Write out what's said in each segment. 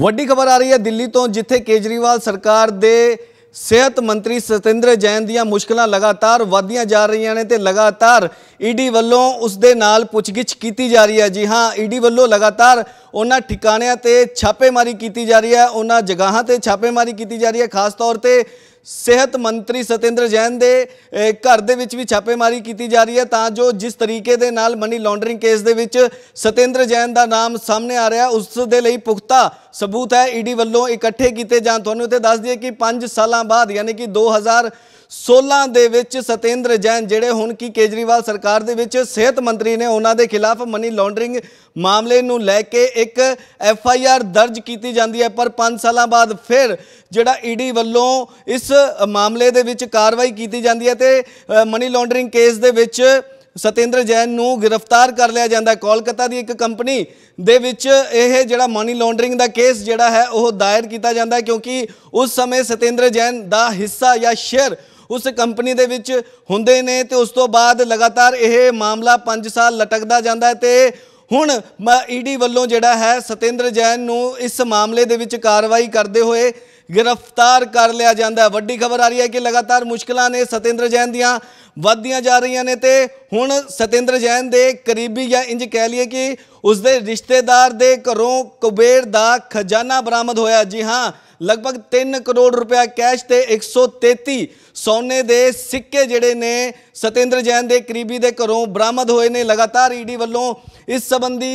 ਵੱਡੀ ਖਬਰ ਆ ਰਹੀ ਹੈ ਦਿੱਲੀ ਤੋਂ ਜਿੱਥੇ ਕੇਜਰੀਵਾਲ ਸਰਕਾਰ ਦੇ ਸਿਹਤ ਮੰਤਰੀ ਸਤਿੰਦਰ ਜੈਨ ਦੀਆਂ ਮੁਸ਼ਕਲਾਂ ਲਗਾਤਾਰ ਵਧੀਆਂ ਜਾ ਰਹੀਆਂ ਨੇ ਤੇ ਲਗਾਤਾਰ ਈਡੀ ਵੱਲੋਂ ਉਸ ਦੇ ਨਾਲ ਪੁੱਛਗਿੱਛ ਕੀਤੀ ਜਾ ਰਹੀ ਹੈ ਜੀ ਹਾਂ ਈਡੀ ਵੱਲੋਂ ਲਗਾਤਾਰ ਉਹਨਾਂ ਠਿਕਾਣਿਆਂ ਤੇ ਛਾਪੇਮਾਰੀ ਕੀਤੀ ਜਾ ਰਹੀ ਹੈ ਉਹਨਾਂ ਜਗ੍ਹਾਾਂ ਤੇ ਛਾਪੇਮਾਰੀ ਕੀਤੀ ਜਾ ਰਹੀ ਹੈ ਖਾਸ ਤੌਰ ਤੇ ਸਿਹਤ ਮੰਤਰੀ ਸਤਿੰਦਰ ਜੈਨ ਦੇ ਘਰ ਦੇ ਵਿੱਚ ਵੀ ਛਾਪੇਮਾਰੀ ਕੀਤੀ ਜਾ ਰਹੀ ਹੈ ਤਾਂ ਜੋ ਜਿਸ ਤਰੀਕੇ ਦੇ ਨਾਲ ਮਨੀ ਲਾਂਡਰਿੰਗ ਕੇਸ ਦੇ ਵਿੱਚ ਸਤਿੰਦਰ ਜੈਨ ਦਾ ਨਾਮ ਸਾਹਮਣੇ ਆ ਰਿਹਾ ਉਸ ਦੇ ਲਈ ਪੁਖਤਾ ਸਬੂਤ ਹੈ ਈਡੀ e ਵੱਲੋਂ ਇਕੱਠੇ ਕੀਤੇ ਜਾਣ ਤੁਹਾਨੂੰ ਤੇ ਦੱਸ ਦਈਏ ਕਿ 5 ਸਾਲਾਂ ਬਾਅਦ ਯਾਨੀ ਕਿ 2000 16 ਦੇ ਵਿੱਚ ਸਤੇਂਦਰ ਜੈਨ ਜਿਹੜੇ ਹੁਣ ਕੀ ਕੇਜਰੀਵਾਲ ਸਰਕਾਰ ਦੇ ਵਿੱਚ ਸਿਹਤ ਮੰਤਰੀ ਨੇ ਉਹਨਾਂ ਦੇ ਖਿਲਾਫ ਮਨੀ ਲਾਂਡਰਿੰਗ ਮਾਮਲੇ ਨੂੰ ਲੈ ਕੇ ਇੱਕ ਐਫ ਆਈ ਆਰ ਦਰਜ ਕੀਤੀ ਜਾਂਦੀ ਹੈ ਪਰ 5 ਸਾਲਾਂ ਬਾਅਦ ਫਿਰ ਜਿਹੜਾ ਈਡੀ ਵੱਲੋਂ ਇਸ ਮਾਮਲੇ ਦੇ ਵਿੱਚ ਕਾਰਵਾਈ ਕੀਤੀ ਜਾਂਦੀ ਹੈ ਤੇ ਮਨੀ ਲਾਂਡਰਿੰਗ ਕੇਸ ਦੇ ਵਿੱਚ ਸਤੇਂਦਰ ਜੈਨ ਨੂੰ ਗ੍ਰਿਫਤਾਰ ਕਰ ਲਿਆ ਜਾਂਦਾ ਕੋਲਕਾਤਾ ਦੀ ਇੱਕ ਕੰਪਨੀ ਦੇ ਵਿੱਚ ਇਹ ਜਿਹੜਾ ਮਨੀ ਲਾਂਡਰਿੰਗ ਦਾ ਕੇਸ ਜਿਹੜਾ ਹੈ ਉਹ ਦਾਇਰ ਕੀਤਾ ਜਾਂਦਾ ਕਿਉਂਕਿ ਉਸ ਸਮੇਂ ਸਤੇਂਦਰ ਜੈਨ ਦਾ ਹਿੱਸਾ ਜਾਂ ਸ਼ੇਅਰ ਉਸ ਕੰਪਨੀ ਦੇ ਵਿੱਚ ਹੁੰਦੇ ਨੇ ਤੇ ਉਸ ਤੋਂ ਬਾਅਦ ਲਗਾਤਾਰ ਇਹ ਮਾਮਲਾ 5 ਸਾਲ ਲਟਕਦਾ ਜਾਂਦਾ ਤੇ ਹੁਣ ਈਡੀ ਵੱਲੋਂ ਜਿਹੜਾ ਹੈ ਸਤਿੰਦਰ ਜੈਨ ਨੂੰ ਇਸ ਮਾਮਲੇ ਦੇ ਵਿੱਚ ਕਾਰਵਾਈ ਕਰਦੇ ਹੋਏ ਗ੍ਰਿਫਤਾਰ ਕਰ ਲਿਆ ਜਾਂਦਾ ਵੱਡੀ ਖਬਰ ਆ ਰਹੀ ਹੈ ਕਿ ਲਗਾਤਾਰ ਮੁਸ਼ਕਲਾਂ ਨੇ ਸਤਿੰਦਰ ਜੈਨ ਦੀਆਂ ਵੱਧਦੀਆਂ ਜਾ ਰਹੀਆਂ ਨੇ ਤੇ ਹੁਣ ਸਤਿੰਦਰ ਜੈਨ ਦੇ ਕਰੀਬੀ ਜਾਂ ਇੰਜ ਕਹਿ ਲਈਏ ਕਿ ਉਸ ਦੇ ਰਿਸ਼ਤੇਦਾਰ ਦੇ ਘਰੋਂ ਕੁਬੇਰ ਦਾ ਖਜ਼ਾਨਾ ਬਰਾਮਦ ਹੋਇਆ ਜੀ ਹਾਂ ਲਗਭਗ 3 ਕਰੋੜ ਰੁਪਏ ਕੈਸ਼ ਤੇ 133 ਸੋਨੇ ਦੇ ਸਿੱਕੇ ਜਿਹੜੇ ਨੇ ਸਤਿੰਦਰ ਜੈਨ ਦੇ ਕਰੀਬੀ ਦੇ ਘਰੋਂ ਬਰਾਮਦ ਹੋਏ ਨੇ ਲਗਾਤਾਰ ਈਡੀ ਵੱਲੋਂ ਇਸ ਸੰਬੰਧੀ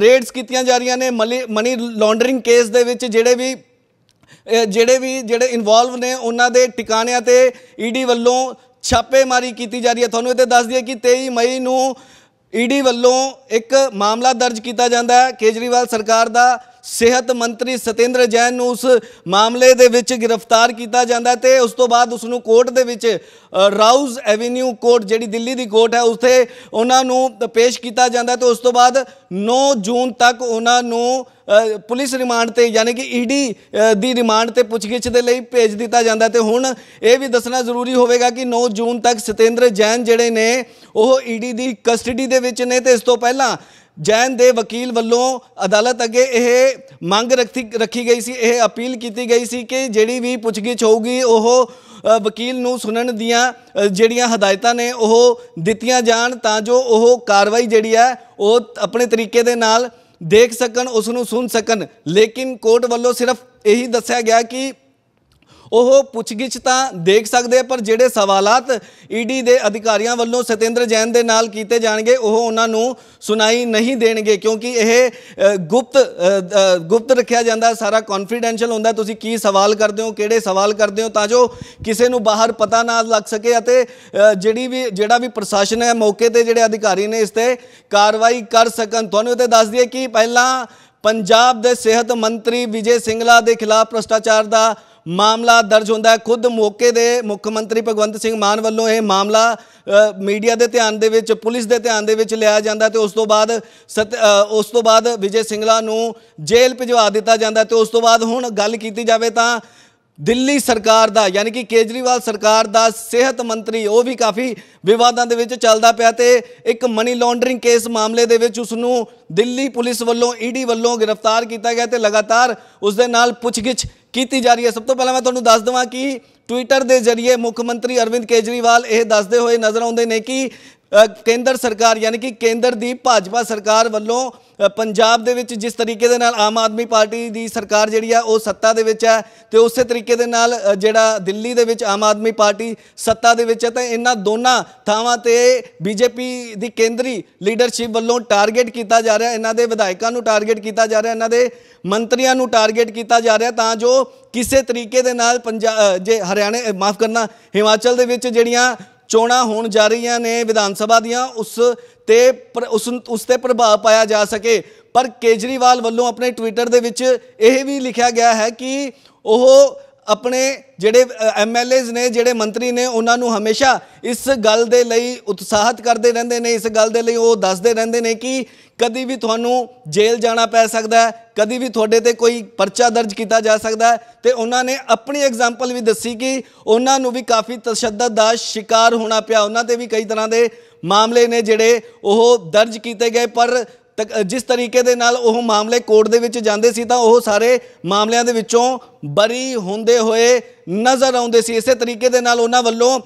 ਰੇਡਸ ਕੀਤੀਆਂ ਜਾ ਰਹੀਆਂ ਨੇ ਮਨੀ ਲਾਂਡਰਿੰਗ ਕੇਸ ਦੇ ਵਿੱਚ ਜਿਹੜੇ ਵੀ ਜਿਹੜੇ ਵੀ ਜਿਹੜੇ ਇਨਵੋਲਵ ਨੇ ਉਹਨਾਂ ਦੇ ਟਿਕਾਣਿਆਂ ਤੇ ਈਡੀ e ਵੱਲੋਂ ਛਾਪੇਮਾਰੀ ਕੀਤੀ ਜਾ ਰਹੀ ਹੈ ਤੁਹਾਨੂੰ ਇਹ ਤੇ ਦੱਸ ਦਈਏ ਕਿ 23 ਮਈ ਨੂੰ ਈਡੀ e ਵੱਲੋਂ ਇੱਕ ਮਾਮਲਾ ਦਰਜ ਕੀਤਾ ਜਾਂਦਾ ਹੈ ਕੇਜਰੀਵਾਲ ਸਰਕਾਰ ਦਾ ਸਿਹਤ ਮੰਤਰੀ ਸਤਿੰਦਰ ਜੈਨ ਨੂੰ ਉਸ ਮਾਮਲੇ ਦੇ ਵਿੱਚ ਗ੍ਰਿਫਤਾਰ ਕੀਤਾ ਜਾਂਦਾ ਤੇ ਉਸ ਤੋਂ ਬਾਅਦ ਉਸ ਨੂੰ ਕੋਰਟ ਦੇ ਵਿੱਚ ਰਾਊਜ਼ ਐਵੇਨਿਊ ਕੋਰਟ ਜਿਹੜੀ ਦਿੱਲੀ ਦੀ ਕੋਰਟ ਹੈ ਉੱਥੇ ਉਹਨਾਂ ਨੂੰ ਪੇਸ਼ ਕੀਤਾ ਜਾਂਦਾ ਤੇ ਉਸ ਤੋਂ ਬਾਅਦ 9 ਜੂਨ ਤੱਕ ਉਹਨਾਂ ਨੂੰ ਪੁਲਿਸ ਰਿਮਾਂਡ ਤੇ ਯਾਨੀ ਕਿ ਈਡੀ ਦੀ ਰਿਮਾਂਡ ਤੇ ਪੁੱਛਗਿੱਛ ਦੇ ਲਈ ਭੇਜ ਦਿੱਤਾ ਜਾਂਦਾ ਤੇ ਹੁਣ ਇਹ ਵੀ ਦੱਸਣਾ ਜ਼ਰੂਰੀ ਹੋਵੇਗਾ ਕਿ 9 ਜੂਨ ਤੱਕ ਸਤੇਂਦਰ ਜੈਨ ਜਿਹੜੇ ਨੇ ਉਹ ਈਡੀ ਦੀ ਕਸਟਡੀ ਦੇ ਵਿੱਚ ਨੇ ਤੇ ਇਸ ਤੋਂ ਪਹਿਲਾਂ ਜੈਨ ਦੇ ਵਕੀਲ ਵੱਲੋਂ ਅਦਾਲਤ ਅੱਗੇ ਇਹ ਮੰਗ ਰੱਖੀ ਗਈ ਸੀ ਇਹ ਅਪੀਲ ਕੀਤੀ ਗਈ ਸੀ ਕਿ ਜਿਹੜੀ ਵੀ ਪੁੱਛਗਿੱਛ ਹੋਊਗੀ ਉਹ ਵਕੀਲ ਨੂੰ ਸੁਣਨ ਦੀਆਂ ਜਿਹੜੀਆਂ ਹਦਾਇਤਾਂ ਨੇ ਉਹ ਦਿੱਤੀਆਂ ਜਾਣ ਤਾਂ ਜੋ ਉਹ ਕਾਰਵਾਈ ਜਿਹੜੀ ਹੈ ਉਹ ਆਪਣੇ ਤਰੀਕੇ ਦੇ ਨਾਲ ਦੇਖ ਸਕਣ ਉਸ ਨੂੰ ਸੁਣ ਸਕਣ ਲੇਕਿਨ ਕੋਰਟ ਵੱਲੋਂ ਸਿਰਫ ਇਹੀ ਦੱਸਿਆ ਗਿਆ ਕਿ ਉਹ ਪੁੱਛਗਿੱਛ ਤਾਂ ਦੇਖ ਸਕਦੇ ਪਰ ਜਿਹੜੇ ਸਵਾਲਾਤ ਈਡੀ ਦੇ ਅਧਿਕਾਰੀਆਂ ਵੱਲੋਂ ਸਤੇਂਦਰ ਜੈਨ ਦੇ ਨਾਲ ਕੀਤੇ ਜਾਣਗੇ ਉਹ ਉਹਨਾਂ ਨੂੰ ਸੁਣਾਈ ਨਹੀਂ ਦੇਣਗੇ ਕਿਉਂਕਿ ਇਹ ਗੁਪਤ ਗੁਪਤ ਰੱਖਿਆ ਜਾਂਦਾ ਸਾਰਾ ਕੌਨਫੀਡੈਂਸ਼ੀਅਲ ਹੁੰਦਾ ਤੁਸੀਂ ਕੀ ਸਵਾਲ ਕਰਦੇ ਹੋ ਕਿਹੜੇ ਸਵਾਲ ਕਰਦੇ ਹੋ ਤਾਂ ਜੋ ਕਿਸੇ ਨੂੰ ਬਾਹਰ ਪਤਾ ਨਾ ਲੱਗ ਸਕੇ ਅਤੇ ਜਿਹੜੀ ਵੀ ਜਿਹੜਾ ਵੀ ਪ੍ਰਸ਼ਾਸਨ ਹੈ ਮੌਕੇ ਤੇ ਜਿਹੜੇ ਅਧਿਕਾਰੀ ਨੇ ਇਸ ਤੇ ਕਾਰਵਾਈ ਕਰ ਸਕਣ ਤੁਹਾਨੂੰ ਤੇ ਦੱਸ ਦਈਏ ਕਿ ਪਹਿਲਾਂ ਪੰਜਾਬ ਦੇ ਸਿਹਤ ਮੰਤਰੀ ਵਿਜੇ ਸਿੰਗਲਾ ਦੇ ਖਿਲਾਫ ਭ੍ਰਸ਼ਟਾਚਾਰ ਦਾ ਮਾਮਲਾ ਦਰਜ ਹੁੰਦਾ ਹੈ ਖੁਦ ਮੌਕੇ ਦੇ ਮੁੱਖ ਮੰਤਰੀ ਭਗਵੰਤ ਸਿੰਘ ਮਾਨ ਵੱਲੋਂ ਇਹ ਮਾਮਲਾ ਮੀਡੀਆ ਦੇ ਧਿਆਨ ਦੇ ਵਿੱਚ ਪੁਲਿਸ ਦੇ ਧਿਆਨ ਦੇ ਵਿੱਚ ਲਿਆ ਜਾਂਦਾ ਤੇ ਉਸ ਤੋਂ ਬਾਅਦ ਉਸ ਤੋਂ ਬਾਅਦ ਵਿਜੇ ਸਿੰਘਲਾ ਨੂੰ ਜੇਲ੍ਹ ਭਿਜਵਾ ਦਿੱਤਾ ਜਾਂਦਾ ਤੇ ਉਸ ਤੋਂ ਬਾਅਦ ਹੁਣ ਗੱਲ ਕੀਤੀ ਜਾਵੇ ਤਾਂ ਦਿੱਲੀ ਸਰਕਾਰ ਦਾ ਯਾਨੀ ਕਿ ਕੇਜਰੀਵਾਲ ਸਰਕਾਰ ਦਾ ਸਿਹਤ ਮੰਤਰੀ ਉਹ ਵੀ ਕਾਫੀ ਵਿਵਾਦਾਂ ਦੇ ਵਿੱਚ ਚੱਲਦਾ ਪਿਆ ਤੇ ਇੱਕ ਮਨੀ ਲਾਂਡਰਿੰਗ ਕੇਸ ਮਾਮਲੇ ਦੇ ਵਿੱਚ ਉਸ ਨੂੰ ਦਿੱਲੀ ਪੁਲਿਸ ਵੱਲੋਂ ਈਡੀ e ਵੱਲੋਂ ਗ੍ਰਿਫਤਾਰ ਕੀਤਾ ਗਿਆ ਤੇ ਲਗਾਤਾਰ ਉਸ ਦੇ ਨਾਲ ਪੁੱਛਗਿੱਛ ਕੀਤੀ ਜਾ ਰਹੀ ਹੈ ਸਭ ਤੋਂ ਪਹਿਲਾਂ ਮੈਂ ਤੁਹਾਨੂੰ ਦੱਸ ਦਵਾਂ ਕਿ ਟਵਿੱਟਰ ਦੇ ਜ਼ਰੀਏ ਮੁੱਖ ਮੰਤਰੀ ਅਰਵਿੰਦ ਕੇਜਰੀਵਾਲ ਇਹ ਦੱਸਦੇ ਹੋਏ ਨਜ਼ਰ ਆਉਂਦੇ ਨੇ ਕਿ ਕੇਂਦਰ ਸਰਕਾਰ ਯਾਨੀ ਕਿ ਕੇਂਦਰ ਦੀ ਭਾਜਪਾ ਸਰਕਾਰ ਵੱਲੋਂ ਪੰਜਾਬ ਦੇ ਵਿੱਚ ਜਿਸ ਤਰੀਕੇ ਦੇ ਨਾਲ ਆਮ ਆਦਮੀ ਪਾਰਟੀ ਦੀ ਸਰਕਾਰ ਜਿਹੜੀ ਆ ਉਹ ਸੱਤਾ ਦੇ ਵਿੱਚ ਹੈ ਤੇ ਉਸੇ ਤਰੀਕੇ ਦੇ ਨਾਲ ਜਿਹੜਾ ਦਿੱਲੀ ਦੇ ਵਿੱਚ ਆਮ ਆਦਮੀ ਪਾਰਟੀ ਸੱਤਾ ਦੇ ਵਿੱਚ ਹੈ ਤਾਂ ਇਹਨਾਂ ਦੋਨਾਂ ਥਾਵਾਂ ਤੇ ਬੀਜੇਪੀ ਦੀ ਕੇਂਦਰੀ ਲੀਡਰਸ਼ਿਪ ਵੱਲੋਂ ਟਾਰਗੇਟ ਕੀਤਾ ਜਾ ਰਿਹਾ ਇਹਨਾਂ ਦੇ ਵਿਧਾਇਕਾਂ ਨੂੰ ਟਾਰਗੇਟ ਕੀਤਾ ਜਾ ਰਿਹਾ ਇਹਨਾਂ ਦੇ ਮੰਤਰੀਆਂ ਨੂੰ ਟਾਰਗੇਟ ਕੀਤਾ ਜਾ ਰਿਹਾ ਤਾਂ ਜੋ ਕਿਸੇ ਤਰੀਕੇ ਦੇ ਨਾਲ ਪੰਜਾਬ ਜੇ ਹਰਿਆਣਾ ਮਾਫ ਕਰਨਾ ਹਿਮਾਚਲ ਦੇ ਵਿੱਚ ਜਿਹੜੀਆਂ ਚੋਣਾਂ ਹੋਣ ਜਾ ਰਹੀਆਂ ਨੇ ਵਿਧਾਨ ਸਭਾ ਦੀਆਂ ਉਸ ਤੇ ਉਸ ਉਸ ਤੇ ਪ੍ਰਭਾਵ ਪਾਇਆ ਜਾ ਸਕੇ ਪਰ ਕੇਜਰੀਵਾਲ ਵੱਲੋਂ ਆਪਣੇ ਟਵਿੱਟਰ ਦੇ ਵਿੱਚ ਇਹ ਵੀ ਲਿਖਿਆ ਗਿਆ ਹੈ ਕਿ ਉਹ ਆਪਣੇ ਜਿਹੜੇ ਐਮਐਲਏਜ਼ ਨੇ ਜਿਹੜੇ ਮੰਤਰੀ ਨੇ ਉਹਨਾਂ ਨੂੰ ਹਮੇਸ਼ਾ ਇਸ ਗੱਲ ਦੇ ਲਈ ਉਤਸ਼ਾਹਿਤ ਕਰਦੇ ਰਹਿੰਦੇ ਨੇ ਇਸ ਗੱਲ ਦੇ ਲਈ ਉਹ ਦੱਸਦੇ ਰਹਿੰਦੇ ਨੇ ਕਿ ਕਦੀ ਵੀ ਤੁਹਾਨੂੰ ਜੇਲ੍ਹ ਜਾਣਾ ਪੈ ਸਕਦਾ ਹੈ ਕਦੀ ਵੀ ਤੁਹਾਡੇ ਤੇ ਕੋਈ ਪਰਚਾ ਦਰਜ ਕੀਤਾ ਜਾ ਸਕਦਾ ਤੇ ਉਹਨਾਂ ਨੇ ਆਪਣੀ ਐਗਜ਼ਾਮਪਲ ਵੀ ਦੱਸੀ ਕਿ ਉਹਨਾਂ ਨੂੰ ਵੀ ਕਾਫੀ ਤਸ਼ੱਦਦ ਦਾ ਸ਼ਿਕਾਰ ਹੋਣਾ ਪਿਆ ਉਹਨਾਂ ਤੇ ਵੀ ਕਈ ਤਰ੍ਹਾਂ ਦੇ ਮਾਮਲੇ ਨੇ ਜਿਹੜੇ ਉਹ ਦਰਜ ਕੀਤੇ ਗਏ ਪਰ ਤਾਂ ਜਿਸ ਤਰੀਕੇ ਦੇ ਨਾਲ ਉਹ ਮਾਮਲੇ ਕੋਰਟ ਦੇ ਵਿੱਚ ਜਾਂਦੇ ਸੀ ਤਾਂ ਉਹ ਸਾਰੇ ਮਾਮਲਿਆਂ ਦੇ ਵਿੱਚੋਂ ਬਰੀ ਹੁੰਦੇ ਹੋਏ ਨਜ਼ਰ ਆਉਂਦੇ ਸੀ ਇਸੇ ਤਰੀਕੇ ਦੇ ਨਾਲ ਉਹਨਾਂ ਵੱਲੋਂ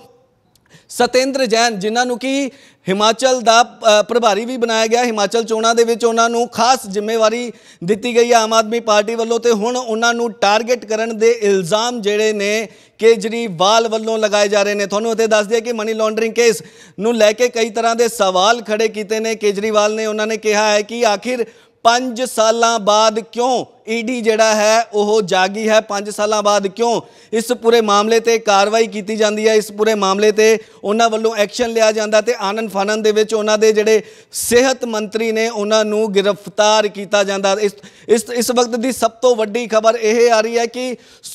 ਸਤੇਂਦਰ ਜੈਨ ਜਿਨ੍ਹਾਂ ਨੂੰ ਕੀ ਹਿਮਾਚਲ ਦਾ ਪ੍ਰਭਾਰੀ ਵੀ ਬਣਾਇਆ ਗਿਆ ਹਿਮਾਚਲ ਚੋਣਾਂ ਦੇ ਵਿੱਚ ਉਹਨਾਂ ਨੂੰ ਖਾਸ ਜ਼ਿੰਮੇਵਾਰੀ ਦਿੱਤੀ ਗਈ ਹੈ ਆਮ ਆਦਮੀ ਪਾਰਟੀ ਵੱਲੋਂ ਤੇ ਹੁਣ ਉਹਨਾਂ ਨੂੰ ਟਾਰਗੇਟ ਕਰਨ ਦੇ ਇਲਜ਼ਾਮ ਜਿਹੜੇ ਨੇ ਕੇਜਰੀਵਾਲ ਵੱਲੋਂ ਲਗਾਏ ਜਾ ਰਹੇ ਨੇ ਤੁਹਾਨੂੰ ਉੱਥੇ ਦੱਸ ਦਿਆ ਕਿ ਮਨੀ ਲਾਂਡਰਿੰਗ ਕੇਸ ਨੂੰ ਲੈ ਕੇ ਕਈ ਤਰ੍ਹਾਂ ਦੇ ਸਵਾਲ ਖੜੇ ਕੀਤੇ ਨੇ ਕੇਜਰੀਵਾਲ ਨੇ ਉਹਨਾਂ ਨੇ ਕਿਹਾ ਹੈ ਕਿ ਆਖਿਰ 5 ਸਾਲਾਂ ਬਾਅਦ ਕਿਉਂ ਈਡੀ ਜਿਹੜਾ ਹੈ ਉਹ ਜਾਗੀ ਹੈ 5 ਸਾਲਾਂ ਬਾਅਦ ਕਿਉਂ ਇਸ ਪੂਰੇ ਮਾਮਲੇ ਤੇ ਕਾਰਵਾਈ ਕੀਤੀ ਜਾਂਦੀ ਹੈ ਇਸ ਪੂਰੇ ਮਾਮਲੇ ਤੇ ਉਹਨਾਂ ਵੱਲੋਂ ਐਕਸ਼ਨ ਲਿਆ ਜਾਂਦਾ ਤੇ ਆਨੰਦ ਫਾਨੰਦ ਦੇ ਵਿੱਚ ਉਹਨਾਂ ਦੇ ਜਿਹੜੇ ਸਿਹਤ ਮੰਤਰੀ ਨੇ ਉਹਨਾਂ ਨੂੰ ਗ੍ਰਿਫਤਾਰ ਕੀਤਾ ਜਾਂਦਾ ਇਸ ਇਸ ਇਸ ਵਕਤ ਦੀ ਸਭ ਤੋਂ ਵੱਡੀ ਖਬਰ ਇਹ ਆ ਰਹੀ ਹੈ ਕਿ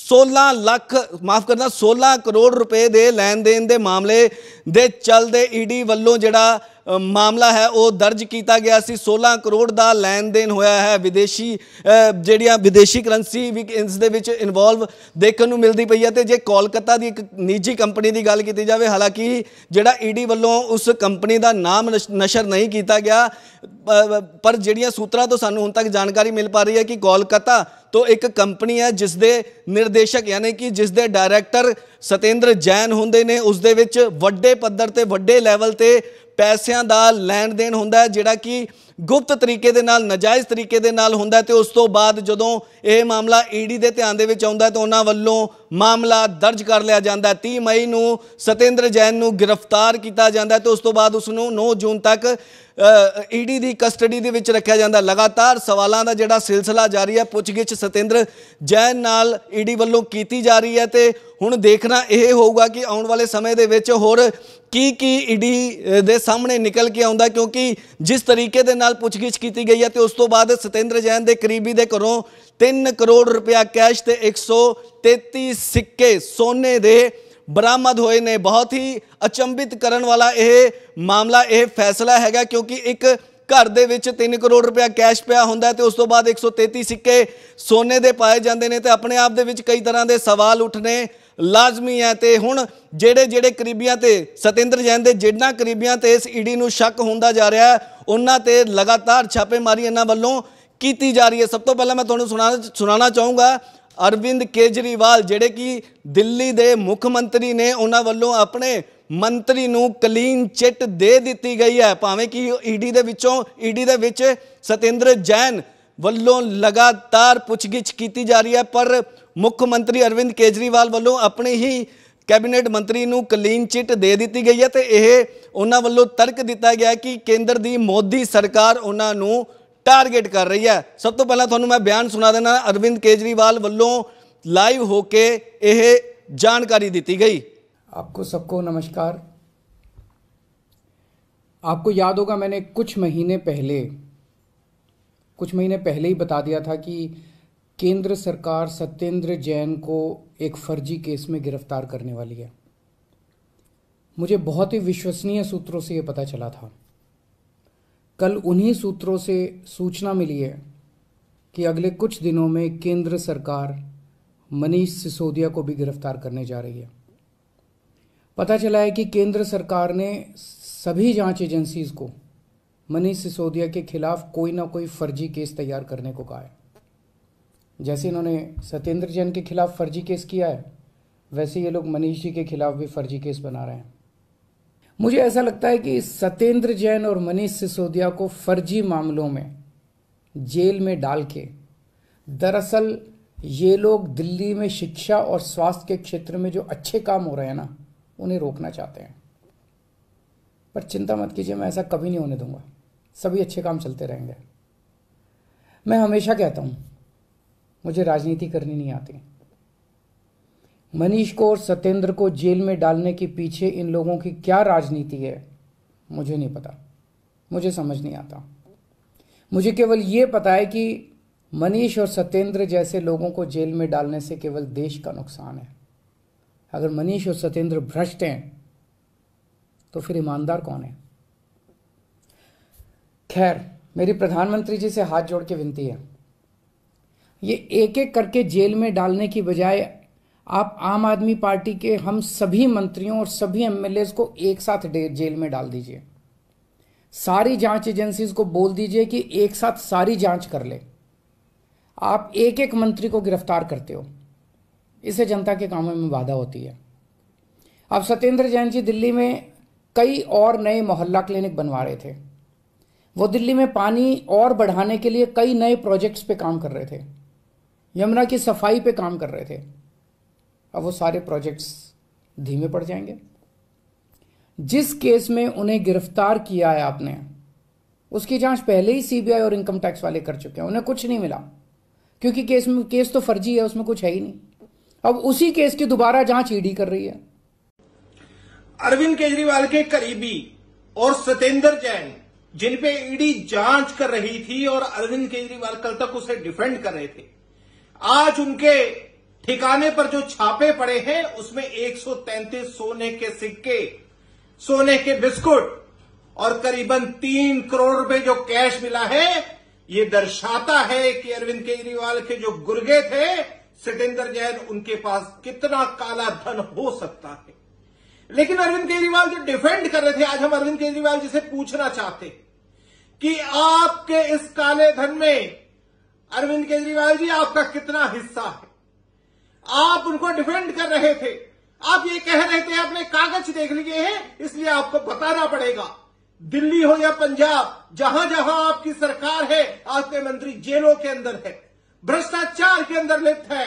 16 ਲੱਖ ਮਾਫ ਕਰਨਾ 16 ਕਰੋੜ ਰੁਪਏ ਦੇ ਲੈਣ ਦੇਣ ਦੇ ਮਾਮਲੇ ਦੇ ਚੱਲਦੇ ਈਡੀ ਵੱਲੋਂ ਜਿਹੜਾ ਮਾਮਲਾ ਹੈ ਉਹ ਦਰਜ ਕੀਤਾ ਗਿਆ ਸੀ 16 ਕਰੋੜ ਦਾ ਲੈਣ ਦੇਣ ਹੋਇਆ ਹੈ ਵਿਦੇਸ਼ੀ ਜਿਹੜੀਆਂ ਵਿਦੇਸ਼ੀ ਕਰੰਸੀ ਵੀ ਇਸ ਦੇ ਵਿੱਚ ਇਨਵੋਲਵ ਦੇਖਣ ਨੂੰ ਮਿਲਦੀ ਪਈ ਹੈ ਤੇ ਜੇ ਕੋਲਕਾਤਾ ਦੀ ਇੱਕ ਨਿੱਜੀ ਕੰਪਨੀ ਦੀ ਗੱਲ ਕੀਤੀ ਜਾਵੇ ਹਾਲਾਂਕਿ ਜਿਹੜਾ ਈਡੀ ਵੱਲੋਂ ਉਸ ਕੰਪਨੀ ਦਾ ਨਾਮ ਨਸ਼ਰ ਨਹੀਂ ਕੀਤਾ ਗਿਆ ਪਰ ਜਿਹੜੀਆਂ ਸੂਤਰਾਂ ਤੋਂ ਸਾਨੂੰ ਹੁਣ ਤੱਕ ਜਾਣਕਾਰੀ ਮਿਲ ਪਾ ਰਹੀ ਹੈ ਕਿ ਕੋਲਕਾਤਾ ਤੋਂ ਇੱਕ ਕੰਪਨੀ ਹੈ ਜਿਸ ਦੇ ਨਿਰਦੇਸ਼ਕ ਯਾਨੀ ਕਿ ਜਿਸ ਦੇ ਡਾਇਰੈਕਟਰ ਸਤੇਂਦਰ ਜੈਨ ਹੁੰਦੇ ਨੇ ਉਸ ਦੇ ਵਿੱਚ ਵੱਡੇ ਪੱਧਰ ਤੇ ਵੱਡੇ ਲੈਵਲ ਤੇ ਪੈਸਿਆਂ ਦਾ ਲੈਣ ਦੇਣ ਹੁੰਦਾ ਹੈ ਜਿਹੜਾ ਕਿ ਗੁਪਤ ਤਰੀਕੇ ਦੇ ਨਾਲ ਨਜਾਇਜ਼ ਤਰੀਕੇ ਦੇ ਨਾਲ ਹੁੰਦਾ ਤੇ ਉਸ ਤੋਂ ਬਾਅਦ ਜਦੋਂ ਇਹ ਮਾਮਲਾ ਈਡੀ ਦੇ ਧਿਆਨ ਦੇ ਵਿੱਚ ਆਉਂਦਾ ਤਾਂ ਉਹਨਾਂ ਵੱਲੋਂ ਮਾਮਲਾ ਦਰਜ ਕਰ ਲਿਆ ਜਾਂਦਾ 30 ਮਈ ਨੂੰ ਸਤੇਂਦਰ ਜੈਨ ਨੂੰ ਗ੍ਰਿਫਤਾਰ ਕੀਤਾ ਜਾਂਦਾ ਤੇ ਉਸ ਤੋਂ ਬਾਅਦ ਉਸ ਨੂੰ 9 ਜੂਨ ਤੱਕ ਈਡੀ ਦੀ ਕਸਟਡੀ ਦੇ ਵਿੱਚ ਰੱਖਿਆ ਜਾਂਦਾ ਲਗਾਤਾਰ ਸਵਾਲਾਂ ਦਾ ਜਿਹੜਾ ਸਿਲਸਿਲਾ ਜਾਰੀ ਹੈ ਪੁੱਛਗਿੱਛ ਸਤਿੰਦਰ ਜੈਨ ਨਾਲ ਈਡੀ ਵੱਲੋਂ ਕੀਤੀ ਜਾ ਰਹੀ ਹੈ ਤੇ ਹੁਣ ਦੇਖਣਾ ਇਹ ਹੋਊਗਾ ਕਿ ਆਉਣ ਵਾਲੇ ਸਮੇਂ ਦੇ ਵਿੱਚ ਹੋਰ ਕੀ ਕੀ ਈਡੀ ਦੇ ਸਾਹਮਣੇ ਨਿਕਲ ਕੇ ਆਉਂਦਾ ਕਿਉਂਕਿ ਜਿਸ ਤਰੀਕੇ ਦੇ ਨਾਲ ਪੁੱਛਗਿੱਛ ਕੀਤੀ ਗਈ ਹੈ ਤੇ ਉਸ ਤੋਂ ਬਾਅਦ ਸਤਿੰਦਰ ਜੈਨ ਦੇ ਕਰੀਬੀ ਦੇ ਘਰੋਂ 3 ਕਰੋੜ ਰੁਪਇਆ ਕੈਸ਼ ਤੇ 133 ਸਿੱਕੇ ਸੋਨੇ ਦੇ ਬਰਾਮਦ ਹੋਏ ਨੇ ਬਹੁਤ ਹੀ ਅਚੰਭਿਤ ਕਰਨ ਵਾਲਾ ਇਹ ਮਾਮਲਾ ਇਹ ਫੈਸਲਾ ਹੈਗਾ ਕਿਉਂਕਿ ਇੱਕ ਘਰ ਦੇ ਵਿੱਚ 3 ਕਰੋੜ ਰੁਪਏ ਕੈਸ਼ ਪਿਆ ਹੁੰਦਾ ਤੇ ਉਸ ਤੋਂ ਬਾਅਦ 133 ਸਿੱਕੇ ਸੋਨੇ ਦੇ ਪਾਏ ਜਾਂਦੇ ਨੇ ਤੇ ਆਪਣੇ ਆਪ ਦੇ ਵਿੱਚ ਕਈ ਤਰ੍ਹਾਂ ਦੇ ਸਵਾਲ ਉੱਠਨੇ ਲਾਜ਼ਮੀ ਹੈ ਤੇ ਹੁਣ ਜਿਹੜੇ ਜਿਹੜੇ ਕਰੀਬੀਆਂ ਤੇ ਸਤਿੰਦਰ ਜੈਨ ਦੇ ਜਿੰਨਾ ਕਰੀਬੀਆਂ ਤੇ ਇਸ ਈਡੀ ਨੂੰ ਸ਼ੱਕ ਹੁੰਦਾ ਜਾ ਰਿਹਾ ਉਹਨਾਂ ਤੇ ਲਗਾਤਾਰ ਛਾਪੇਮਾਰੀ ਇਹਨਾਂ ਵੱਲੋਂ ਕੀਤੀ ਜਾ ਰਹੀ ਹੈ ਸਭ ਤੋਂ ਪਹਿਲਾਂ ਮੈਂ ਤੁਹਾਨੂੰ ਸੁਣਾਣਾ ਸੁਣਾਉਣਾ ਚਾਹੂੰਗਾ ਅਰਵਿੰਦ ਕੇਜਰੀਵਾਲ ਜਿਹੜੇ ਕਿ ਦਿੱਲੀ ਦੇ ਮੁੱਖ ਮੰਤਰੀ ਨੇ ਉਹਨਾਂ ਵੱਲੋਂ ਆਪਣੇ ਮੰਤਰੀ ਨੂੰ ਕਲੀਨ ਚਿੱਟ ਦੇ ਦਿੱਤੀ ਗਈ ਹੈ ਭਾਵੇਂ ਕਿ ਈਡੀ ਦੇ ਵਿੱਚੋਂ ਈਡੀ ਦੇ ਵਿੱਚ ਸਤਿੰਦਰ ਜੈਨ ਵੱਲੋਂ ਲਗਾਤਾਰ ਪੁੱਛਗਿੱਛ ਕੀਤੀ ਜਾ ਰਹੀ ਹੈ ਪਰ ਮੁੱਖ ਮੰਤਰੀ ਅਰਵਿੰਦ ਕੇਜਰੀਵਾਲ ਵੱਲੋਂ ਆਪਣੇ ਹੀ ਕੈਬਨਿਟ ਮੰਤਰੀ ਨੂੰ ਕਲੀਨ ਚਿੱਟ ਦੇ ਦਿੱਤੀ ਗਈ ਹੈ ਤੇ ਇਹ ਉਹਨਾਂ ਵੱਲੋਂ ਤਰਕ ਦਿੱਤਾ ਗਿਆ ਕਿ ਕੇਂਦਰ ਦੀ ਮੋਦੀ ਸਰਕਾਰ ਉਹਨਾਂ ਨੂੰ टारगेट कर रही है सब तो पहला थोड़ा मैं बयान सुना देना अरविंद केजरीवाल वालों लाइव ਹੋ ਕੇ ਇਹ जानकारी दी गई आपको सबको नमस्कार आपको याद होगा मैंने कुछ महीने पहले कुछ महीने पहले ही बता दिया था कि केंद्र सरकार सत्येंद्र जैन को एक फर्जी केस में गिरफ्तार करने वाली है मुझे बहुत ही विश्वसनीय सूत्रों से यह पता चला था कल उन्हीं सूत्रों से सूचना मिली है कि अगले कुछ दिनों में केंद्र सरकार मनीष सिसोदिया को भी गिरफ्तार करने जा रही है पता चला है कि केंद्र सरकार ने सभी जांच एजेंसीज को मनीष सिसोदिया के खिलाफ कोई ना कोई फर्जी केस तैयार करने को कहा है जैसे इन्होंने सत्येंद्र जैन के खिलाफ फर्जी केस किया है वैसे ये लोग मनीष जी के खिलाफ भी फर्जी केस बना रहे हैं मुझे ऐसा लगता है कि सत्येंद्र जैन और मनीष सिसोदिया को फर्जी मामलों में जेल में डाल के दरअसल ये लोग दिल्ली में शिक्षा और स्वास्थ्य के क्षेत्र में जो अच्छे काम हो रहे हैं ना उन्हें रोकना चाहते हैं पर चिंता मत कीजिए मैं ऐसा कभी नहीं होने दूंगा सभी अच्छे काम चलते रहेंगे मैं हमेशा कहता हूँ मुझे राजनीति करनी नहीं आती मनीष को और सत्येंद्र को जेल में डालने के पीछे इन लोगों की क्या राजनीति है मुझे नहीं पता मुझे समझ नहीं आता मुझे केवल ये पता है कि मनीष और सत्येंद्र जैसे लोगों को जेल में डालने से केवल देश का नुकसान है अगर मनीष और सत्येंद्र भ्रष्ट हैं तो फिर ईमानदार कौन है खैर मेरी प्रधानमंत्री जी से हाथ जोड़ के विनती है ये एक एक करके जेल में डालने की बजाय आप आम आदमी पार्टी के हम सभी मंत्रियों और सभी एमएलए को एक साथ जेल में डाल दीजिए सारी जांच एजेंसीज को बोल दीजिए कि एक साथ सारी जांच कर ले आप एक एक मंत्री को गिरफ्तार करते हो इसे जनता के कामों में बाधा होती है अब सत्येंद्र जैन जी दिल्ली में कई और नए मोहल्ला क्लिनिक बनवा रहे थे वो दिल्ली में पानी और बढ़ाने के लिए कई नए प्रोजेक्ट्स पे काम कर रहे थे यमुना की सफाई पे काम कर रहे थे अब वो सारे प्रोजेक्ट्स धीमे पड़ जाएंगे जिस केस में उन्हें गिरफ्तार किया है आपने उसकी जांच पहले ही सीबीआई और इनकम टैक्स वाले कर चुके हैं उन्हें कुछ नहीं मिला क्योंकि केस में केस तो फर्जी है उसमें कुछ है ही नहीं अब उसी केस की दोबारा जांच ईडी e कर रही है अरविंद केजरीवाल के करीबी और सत्येंद्र जैन जिन पे ईडी e जांच कर रही थी और अरविंद केजरीवाल कल तक उसे डिफेंड कर रहे थे आज उनके ठिकाने पर जो छापे पड़े हैं उसमें 133 सोने के सिक्के सोने के बिस्कुट और करीबन तीन करोड़ रुपए जो कैश मिला है ये दर्शाता है कि अरविंद केजरीवाल के जो गुर्गे थे सतेंद्र जैन उनके पास कितना काला धन हो सकता है लेकिन अरविंद केजरीवाल जो डिफेंड कर रहे थे आज हम अरविंद केजरीवाल जी से पूछना चाहते कि आपके इस काले धन में अरविंद केजरीवाल जी आपका कितना हिस्सा है आप उनको डिफेंड कर रहे थे आप ये कह रहे थे आपने कागज देख लिए हैं इसलिए आपको बताना पड़ेगा दिल्ली हो या पंजाब जहां जहां आपकी सरकार है आपके मंत्री जेलों के अंदर है भ्रष्टाचार के अंदर लिप्त है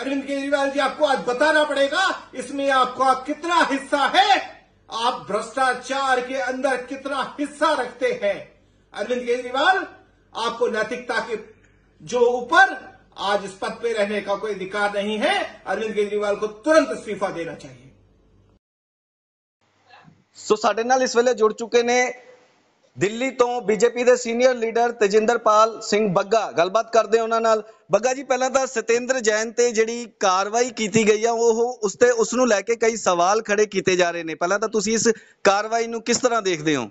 अरविंद केजरीवाल जी आपको आज बताना पड़ेगा इसमें आपका कितना हिस्सा है आप भ्रष्टाचार के अंदर कितना हिस्सा रखते हैं अरविंद केजरीवाल आपको नैतिकता के जो ऊपर आज इस पद पे रहने का कोई अधिकार नहीं है अरविंद केजरीवाल को तुरंत इस्तीफा देना चाहिए सो ਸਾਡੇ ਨਾਲ ਇਸ ਵੇਲੇ ਜੁੜ ਚੁੱਕੇ ਨੇ ਦਿੱਲੀ ਤੋਂ ਬੀਜੇਪੀ ਦੇ ਸੀਨੀਅਰ ਲੀਡਰ ਤੇਜਿੰਦਰਪਾਲ ਸਿੰਘ ਬੱਗਾ ਗੱਲਬਾਤ ਕਰਦੇ ਉਹਨਾਂ ਨਾਲ ਬੱਗਾ ਜੀ ਪਹਿਲਾਂ ਤਾਂ ਸਤੇਂਦਰ ਜੈਨ ਤੇ ਜਿਹੜੀ ਕਾਰਵਾਈ ਕੀਤੀ ਗਈ ਆ ਉਹ ਉਸ ਤੇ ਉਸ ਨੂੰ ਲੈ ਕੇ ਕਈ ਸਵਾਲ ਖੜੇ ਕੀਤੇ ਜਾ ਰਹੇ ਨੇ ਪਹਿਲਾਂ ਤਾਂ ਤੁਸੀਂ ਇਸ ਕਾਰਵਾਈ ਨੂੰ ਕਿਸ ਤਰ੍ਹਾਂ ਦੇਖਦੇ ਹੋ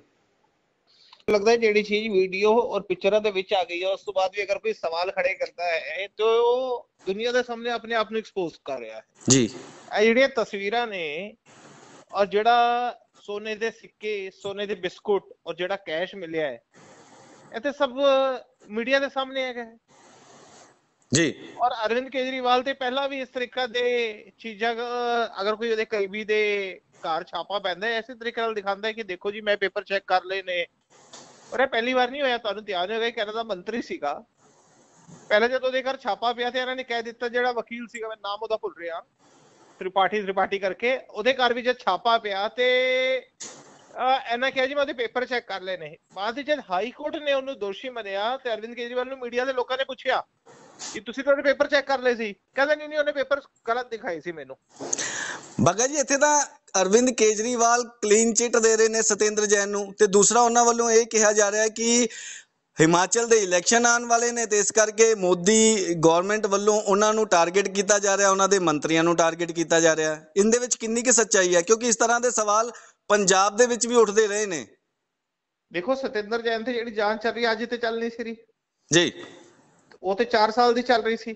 ਲੱਗਦਾ है ਜਿਹੜੀ ਚੀਜ਼ ਵੀਡੀਓ ਔਰ ਪਿਕਚਰਾਂ ਦੇ ਵਿੱਚ ਆ ਗਈ ਹੈ ਉਸ ਤੋਂ ਬਾਅਦ ਵੀ ਅਗਰ ਕੋਈ ਸਵਾਲ ਖੜੇ ਕਰਦਾ ਹੈ ਤੇ ਉਹ ਦੁਨੀਆ ਦੇ ਸਾਹਮਣੇ ਆਪਣੇ ਆਪ ਨੂੰ ਐਕਸਪੋਜ਼ ਕਰ ਰਿਹਾ ਹੈ ਜੀ ਇਹ ਜਿਹੜੀਆਂ ਤਸਵੀਰਾਂ ਨੇ ਔਰ ਜਿਹੜਾ ਸੋਨੇ ਦੇ ਸਿੱਕੇ ਸੋਨੇ ਦੇ ਬਿਸਕੁਟ ਔਰ ਜਿਹੜਾ ਕੈਸ਼ ਮਿਲਿਆ ਹੈ ਇਹ ਤੇ ਸਭ ਮੀਡੀਆ ਦੇ ਸਾਹਮਣੇ ਹੈਗਾ ਜੀ ਔਰ ਅਰਵਿੰਦ ਕੇਜਰੀਵਾਲ ਤੇ ਪਹਿਲਾਂ ਵੀ ਇਸ ਤਰੀਕਾ ਦੇ ਚੀਜ਼ਾਂ ਅਗਰ ਕੋਈ ਉਹਦੇ ਵੀ ਦੇ ਕਾਰ ਛਾਪਾ ਪੈਂਦਾ ਐਸੇ ਤਰੀਕੇ ਨਾਲ ਦਿਖਾਉਂਦਾ ਹੈ ਕਿ ਦੇਖੋ ਜੀ ਮੈਂ ਪੇਪਰ ਚੈੱਕ ਕਰ ਲਏ ਨੇ ਔਰ ਇਹ ਪਹਿਲੀ ਵਾਰ ਨਹੀਂ ਹੋਇਆ ਤੁਹਾਨੂੰ ਧਿਆਨ ਇਹਨਾਂ ਕੈਨੇਡਾ ਮੰਤਰੀ ਸੀਗਾ ਪਹਿਲਾਂ ਜਦੋਂ ਦੇ ਘਰ ਛਾਪਾ ਪਿਆ ਤੇ ਇਹਨਾਂ ਨੇ ਕਹਿ ਦਿੱਤਾ ਜਿਹੜਾ ਵਕੀਲ ਸੀਗਾ ਮੈਂ ਨਾਮ ਉਹਦਾ ਭੁੱਲ ਰਿਹਾ ਤ੍ਰਿਪਾਠੀ ਤ੍ਰਿਪਾਠੀ ਕਰਕੇ ਉਹਦੇ ਘਰ ਵੀ ਜਦ ਛਾਪਾ ਪਿਆ ਤੇ ਇਹਨਾਂ ਕਿਹਾ ਜੀ ਮੈਂ ਉਹਦੇ ਪੇਪਰ ਚੈੱਕ ਕਰ ਲਏ ਹੈ ਬਾਅਦ ਵਿੱਚ ਜਦ ਹਾਈ ਕੋਰਟ ਨੇ ਉਹਨੂੰ ਦੋਸ਼ੀ ਮੰਨਿਆ ਤੇ ਅਰਵਿੰਦ ਕੇਜਰੀਵਾਲ ਨੂੰ ਮੀਡੀਆ ਦੇ ਲੋਕਾਂ ਨੇ ਪੁੱਛਿਆ ਕਿ ਤੁਸੀਂ ਤਾਂ ਉਹਦੇ ਪੇਪਰ ਚੈੱਕ ਕਰ ਲਏ ਸੀ ਕਹਿੰਦਾ ਨਹੀਂ ਨਹੀਂ ਉਹਨੇ ਪੇਪਰ ਗਲਤ ਦਿਖਾਏ ਸੀ ਮੈਨੂੰ ਬਗਾ ਜੀ ਇੱਥੇ ਤਾਂ ਅਰਵਿੰਦ ਕੇਜਰੀਵਾਲ ਕਲੀਨ ਚਿੱਟ ਦੇ ਰਹੇ ਨੇ ਸਤੇਂਦਰ ਜੈਨ ਨੂੰ ਤੇ ਦੂਸਰਾ ਉਹਨਾਂ ਵੱਲੋਂ ਇਹ ਕਿਹਾ ਜਾ ਰਿਹਾ ਹੈ ਕਿ ਹਿਮਾਚਲ ਦੇ ਇਲੈਕਸ਼ਨ ਆਉਣ ਵਾਲੇ ਨੇ ਤੇ ਇਸ ਕਰਕੇ ਮੋਦੀ ਗਵਰਨਮੈਂਟ ਵੱਲੋਂ ਉਹਨਾਂ ਨੂੰ ਟਾਰਗੇਟ ਕੀਤਾ ਜਾ ਰਿਹਾ ਉਹਨਾਂ ਦੇ ਮੰਤਰੀਆਂ ਨੂੰ ਟਾਰਗੇਟ ਕੀਤਾ ਜਾ ਰਿਹਾ ਇਹਦੇ ਵਿੱਚ ਕਿੰਨੀ ਕਿ ਸੱਚਾਈ ਹੈ ਕਿਉਂਕਿ ਇਸ ਤਰ੍ਹਾਂ ਦੇ ਸਵਾਲ ਪੰਜਾਬ ਦੇ ਵਿੱਚ ਵੀ ਉੱਠਦੇ ਰਹੇ ਨੇ ਦੇਖੋ ਸਤੇਂਦਰ ਜੈਨ ਤੇ ਜਿਹੜੀ ਜਾਂਚ ਚੱਲ ਰਹੀ ਅੱਜ ਤੇ ਚੱਲ ਨਹੀਂ ਸੀ ਜੀ ਉਹ ਤੇ 4 ਸਾਲ ਦੀ ਚੱਲ ਰਹੀ ਸੀ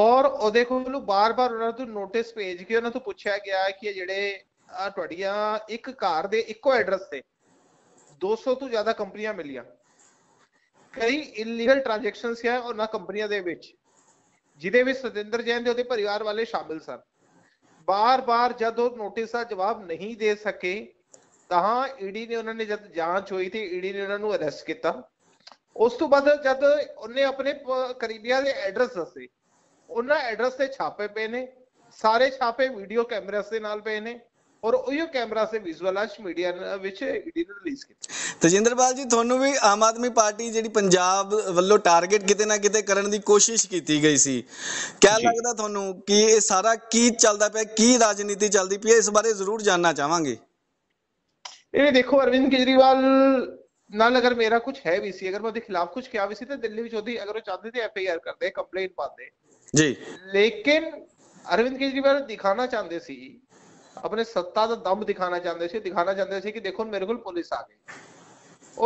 ਔਰ ਉਹਦੇ ਕੋਲੋਂ ਬਾਰ-ਬਾਰ ਉਹਨਾਂ ਨੂੰ ਨੋਟਿਸ ਭੇਜ ਕੇ ਉਹਨਾਂ ਤੋਂ ਪੁੱਛਿਆ ਗਿਆ ਕਿ ਇਹ ਜਿਹੜੇ ਆ ਤੁਹਾਡੀਆਂ ਇੱਕ ਘਰ ਦੇ ਇੱਕੋ ਐਡਰੈਸ ਤੇ 200 ਤੋਂ ਜ਼ਿਆਦਾ ਕੰਪਨੀਆਂ ਮਿਲੀਆਂ ਕਈ ਇਲੀਗਲ ਟ੍ਰਾਂਜੈਕਸ਼ਨਸ ਹੈ ਔਰ ਨਾ ਕੰਪਨੀਆਂ ਦੇ ਵਿੱਚ ਜਿਹਦੇ ਵਿੱਚ ਸਤਿੰਦਰ ਜੈਨ ਦੇ ਉਹਦੇ ਪਰਿਵਾਰ ਵਾਲੇ ਸ਼ਾਮਿਲ ਸਨ ਬਾਰ-ਬਾਰ ਜਦ ਉਹ ਨੋਟਿਸ ਦਾ ਜਵਾਬ ਨਹੀਂ ਦੇ ਸਕੇ ਤਾਂ ਈਡੀ e ਨੇ ਉਹਨਾਂ ਨੇ ਜਦ ਜਾਂਚ ਹੋਈ ਤੇ ਈਡੀ e ਨੇ ਉਹਨਾਂ ਨੂੰ ਅਰੈਸਟ ਕੀਤਾ ਉਸ ਤੋਂ ਬਾਅਦ ਜਦ ਉਹਨੇ ਆਪਣੇ ਕਰੀਬੀਆਂ ਦੇ ਐਡਰੈਸ ਦੱਸੇ ਉਹਨਾਂ ਐਡਰੈਸ ਤੇ ਛਾਪੇ ਪਏ ਨੇ ਸਾਰੇ ਛਾਪੇ ਵੀਡੀਓ ਕੈਮਰਾਸ ਦੇ ਨਾਲ ਪਏ ਨੇ ਔਰ ਉਹ ਕੈਮਰਾ ਸੇ ਵਿਜ਼ੂਅਲਾਈਜ਼ ਮੀਡੀਆ ਵਿੱਚ ਐਡੀਟ ਰਿਲੀਜ਼ ਕੀਤਾ ਤਜਿੰਦਰਪਾਲ ਜੀ ਤੁਹਾਨੂੰ ਵੀ ਆਮ ਆਦਮੀ ਪਾਰਟੀ ਜਿਹੜੀ ਪੰਜਾਬ ਵੱਲੋਂ ਟਾਰਗੇਟ ਕਿਤੇ ਨਾ ਕਿਤੇ ਕਰਨ ਦੀ ਕੋਸ਼ਿਸ਼ ਕੀਤੀ ਗਈ ਸੀ ਕੀ ਲੱਗਦਾ ਤੁਹਾਨੂੰ ਕਿ ਇਹ ਸਾਰਾ ਕੀ ਚੱਲਦਾ ਪਿਆ ਕੀ ਰਾਜਨੀਤੀ ਚੱਲਦੀ ਪਈ ਇਸ ਬਾਰੇ ਜ਼ਰੂਰ ਜਾਨਣਾ ਚਾਹਾਂਗੇ ਇਹ ਦੇਖੋ ਅਰਵਿੰਦ ਕੇਜਰੀਵਾਲ ਨਾਲ ਅਗਰ ਮੇਰਾ ਕੁਝ ਹੈ ਵੀ ਸੀ ਅਗਰ ਮੈਂ ਉਹਦੇ ਖਿਲਾਫ ਕੁਝ ਕਿਹਾ ਵੀ ਸੀ ਤਾਂ ਦਿੱਲੀ ਵਿੱਚ ਉਹਦੀ ਅਗਰ ਉਹ ਚਾਹਦੇ ਤੇ ਐਫਆਈਆਰ ਕਰਦੇ ਕੰਪਲੇਂਟ ਪਾਉਂਦੇ ਜੀ ਲੇਕਿਨ ਅਰਵਿੰਦ ਕੇਜਰੀਵਾਲ ਦਿਖਾਣਾ ਚਾਹੁੰਦੇ ਸੀ ਆਪਣੇ ਸੱਤਾ ਦਾ ਦਮ ਦਿਖਾਣਾ ਚਾਹੁੰਦੇ ਸੀ ਦਿਖਾਣਾ ਚਾਹੁੰਦੇ ਸੀ ਕਿ ਦੇਖੋ ਮੇਰੇ ਕੋਲ ਪੁਲਿਸ ਆ ਗਈ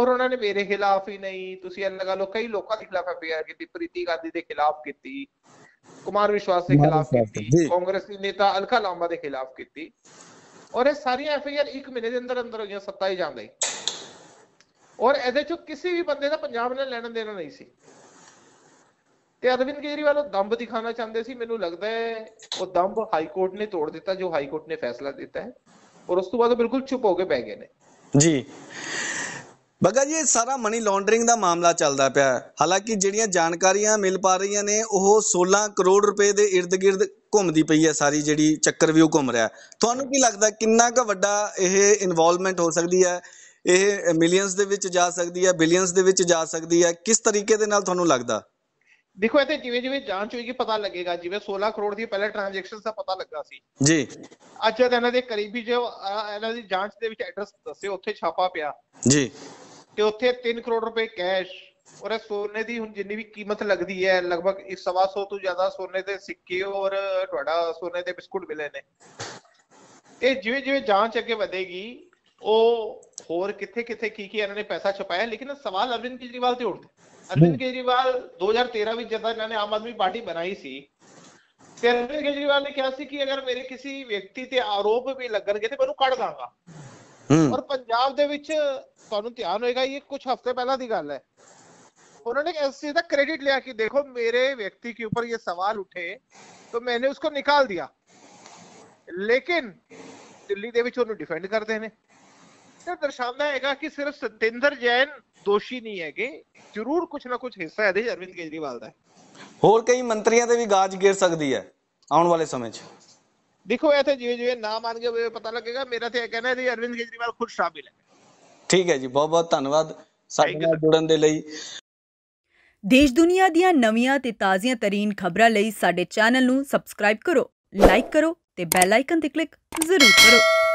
ਔਰ ਉਹਨਾਂ ਨੇ ਮੇਰੇ ਖਿਲਾਫ ਹੀ ਨਹੀਂ ਤੁਸੀਂ ਇਹ ਲਗਾ ਲੋ ਕਈ ਲੋਕਾਂ ਦੇ ਖਿਲਾਫ ਐਫਆਈਆਰ ਕੀਤੀ ਪ੍ਰੀਤੀ ਗਾਂਧੀ ਦੇ ਖਿਲਾਫ ਕੀਤੀ ਕੁਮਾਰ ਵਿਸ਼ਵਾਸ ਦੇ ਖਿਲਾਫ ਕੀਤੀ ਕਾਂਗਰਸੀ ਨੇਤਾ ਅਲਕਾ ਲਾਂਬਾ ਦੇ ਖਿਲਾਫ ਕੀਤੀ ਔਰ ਇਹ ਸਾਰੀਆਂ ਐਫਆਈਆਰ 1 ਮਹੀਨੇ ਦੇ ਅੰਦਰ ਅੰਦਰ ਹੋਈਆਂ ਹੀ ਜਾਂਦੇ ਔਰ ਇਹਦੇ ਚੋਂ ਕਿਸੇ ਵੀ ਬੰਦੇ ਦਾ ਪੰਜਾਬ ਨਾਲ ਲੈਣ ਦੇਣਾ ਨਹੀਂ ਸੀ ਤੇ ਅਰਵਿੰਦ ਕੇਜਰੀਵਾਲ ਉਹ ਦੰਬ ਦਿਖਾਉਣਾ ਚਾਹੁੰਦੇ ਸੀ ਮੈਨੂੰ ਲੱਗਦਾ ਹੈ ਉਹ ਦੰਬ ਹਾਈ ਕੋਰਟ ਨੇ ਤੋੜ ਦਿੱਤਾ ਜੋ ਹਾਈ ਕੋਰਟ ਨੇ ਫੈਸਲਾ ਦਿੱਤਾ ਹੈ ਔਰ ਉਸ ਤੋਂ ਬਾਅਦ ਉਹ ਬਿਲਕੁਲ ਚੁੱਪ ਹੋ ਕੇ ਬਹਿ ਗਏ ਨੇ ਜੀ ਬਗਾ ਜੀ ਸਾਰਾ ਮਨੀ ਲਾਂਡਰਿੰਗ ਦਾ ਮਾਮਲਾ ਚੱਲਦਾ ਪਿਆ ਹੈ ਹਾਲਾਂਕਿ ਜਿਹੜੀਆਂ ਜਾਣਕਾਰੀਆਂ ਮਿਲ ਪਾ ਰਹੀਆਂ ਨੇ ਉਹ 16 ਕਰੋੜ ਰੁਪਏ ਦੇ ird-gird ਘੁੰਮਦੀ ਪਈ ਹੈ ਸਾਰੀ ਜਿਹੜੀ ਚੱਕਰ ਵੀ ਉਹ ਘੁੰਮ ਰਿਹਾ ਤੁਹਾਨੂੰ ਕੀ ਲੱਗਦਾ ਕਿੰਨਾ ਕੁ ਵੱਡਾ ਇਹ ਇਨਵੋਲਵਮੈਂਟ ਹੋ ਸਕਦੀ ਹੈ ਇਹ ਮਿਲੀਅਨਸ ਦੇ ਵਿੱਚ ਜਾ ਸਕਦੀ ਹੈ ਬਿਲੀਅਨਸ ਦੇ ਵਿੱਚ ਜਾ ਸਕਦੀ ਹੈ ਕਿਸ ਤਰੀਕੇ ਦੇ ਨਾਲ ਤੁਹਾਨੂੰ ਲੱਗਦਾ ਦੇਖੋ ਇਹ ਤੇ ਜਿਵੇਂ ਜਿਵੇਂ ਜਾਂਚ ਹੋਏਗੀ ਪਤਾ ਲੱਗੇਗਾ ਜਿਵੇਂ 16 ਕਰੋੜ ਦੀ ਪਹਿਲੇ ਟ੍ਰਾਂਜੈਕਸ਼ਨ ਦਾ ਪਤਾ ਲੱਗਾ ਸੀ ਜੀ ਅੱਜ ਜਦ ਇਹਨਾਂ ਦੇ ਕਰੀਬੀ ਜੋ ਇਹਨਾਂ ਦੀ ਜਾਂਚ ਦੇ ਵਿੱਚ ਐਡਰੈਸ ਦੱਸੇ ਉੱਥੇ ਛਾਪਾ ਪਿਆ ਜੀ ਕਿ ਉੱਥੇ 3 ਕਰੋੜ ਰੁਪਏ ਕੈਸ਼ ਔਰ ਇਹ ਸੋਨੇ ਦੀ ਹੁਣ ਜਿੰਨੀ ਵੀ ਕੀਮਤ ਲੱਗਦੀ ਹੈ ਲਗਭਗ ਇਸ ਸਵਾ ਤੋਂ ਜ਼ਿਆਦਾ ਸੋਨੇ ਦੇ ਸਿੱਕੇ ਔਰ ਤੁਹਾਡਾ ਸੋਨੇ ਦੇ ਬਿਸਕੁਟ ਮਿਲੇ ਨੇ ਇਹ ਜਿਵੇਂ ਜਿਵੇਂ ਜਾਂਚ ਅੱਗੇ ਵਧੇਗੀ ਉਹ ਹੋਰ ਕਿੱਥੇ ਕਿੱਥੇ ਕੀ ਕੀ ਇਹਨਾਂ ਨੇ ਪੈਸਾ ਛਪਾਇਆ ਲੇਕਿਨ ਸਵਾਲ ਅਰਵਿੰਦ ਕੇਜਰੀਵਾਲ ਤੇ ਉੱਠਦਾ अरविंद केजरीवाल 2013 ਵਿੱਚ ਜਦੋਂ ਇਹਨਾਂ ਨੇ ਆਮ ਆਦਮੀ ਪਾਰਟੀ ਬਣਾਈ ਸੀ ਤੇ ਅਰਵਿੰਦ ਕੇਜਰੀਵਾਲ ਨੇ ਕਿਹਾ ਸੀ ਕਿ ਅਗਰ ਮੇਰੇ ਕਿਸੇ ਵਿਅਕਤੀ ਤੇ ਆਰੋਪ ਵੀ ਲੱਗਣਗੇ ਤੇ ਮੈਨੂੰ ਕੱਢ ਦਾਂਗਾ ਔਰ ਪੰਜਾਬ ਦੇ ਵਿੱਚ ਤੁਹਾਨੂੰ ਧਿਆਨ ਹੋਏਗਾ ਇਹ ਕੁਝ ਹਫ਼ਤੇ ਪਹਿਲਾਂ ਦੀ ਗੱਲ ਹੈ ਉਹਨਾਂ ਨੇ ਇਸ ਚੀਜ਼ ਦਾ ਕ੍ਰੈਡਿਟ ਲਿਆ ਕਿ ਦੇਖੋ ਮੇਰੇ ਵਿਅਕਤੀ ਕੇ ਉੱਪਰ ਇਹ ਸਵਾਲ ਉੱਠੇ ਤਾਂ मैंने ਉਸਕੋ ਨਿਕਾਲ ਦਿਆ ਲੇਕਿਨ ਦਿੱਲੀ ਦੇ ਵਿੱਚ ਉਹਨੂੰ ਡਿਫੈਂਡ ਕਰਦੇ ਨੇ ਇਹ ਦਰਸਾਉਂਦਾ ਹੈਗਾ ਕਿ ਸਿਰਫ ਸਤਿੰਦਰ ਜੈਨ ਦੋਸ਼ੀ ਨਹੀਂ ਹੈਗੇ ਜ਼ਰੂਰ ਕੁਝ ਨਾ ਕੁਝ ਹਿੱਸਾ ਇਹਦੇ ਅਰਵਿੰਦ ਕੇਜਰੀਵਾਲ ਦਾ ਹੈ ਹੋਰ ਕਈ ਮੰਤਰੀਆਂ ਤੇ ਵੀ ਗਾਜ ਗਿਰ ਸਕਦੀ ਹੈ ਆਉਣ ਵਾਲੇ ਸਮੇਂ 'ਚ ਦੇਖੋ ਇਹ ਤੇ ਜਿਵੇਂ ਜਿਵੇਂ ਨਾਮ ਉਹ ਪਤਾ ਲੱਗੇਗਾ ਮੇਰਾ ਤੇ ਇਹ ਕਹਿਣਾ ਹੈ ਅਰਵਿੰਦ ਕੇਜਰੀਵਾਲ ਖੁਦ ਸ਼ਾਮਿਲ ਹੈ ਠੀਕ ਹੈ ਜੀ ਬਹੁਤ ਬਹੁਤ ਧੰਨਵਾਦ ਸਾਡੇ ਨਾਲ ਜੁੜਨ ਦੇ ਲਈ ਦੇਸ਼ ਦੁਨੀਆ ਦੀਆਂ ਨਵੀਆਂ ਤੇ ਤਾਜ਼ੀਆਂ ਤਰੀਨ ਖਬਰਾਂ ਲਈ ਸਾਡੇ ਚੈਨਲ ਨੂੰ ਸਬਸਕ੍ਰਾਈਬ ਕਰੋ ਲਾਈਕ ਕਰੋ ਤੇ ਬੈਲ ਆਈਕਨ ਤੇ ਕਲਿੱਕ ਜ਼ਰੂਰ ਕਰੋ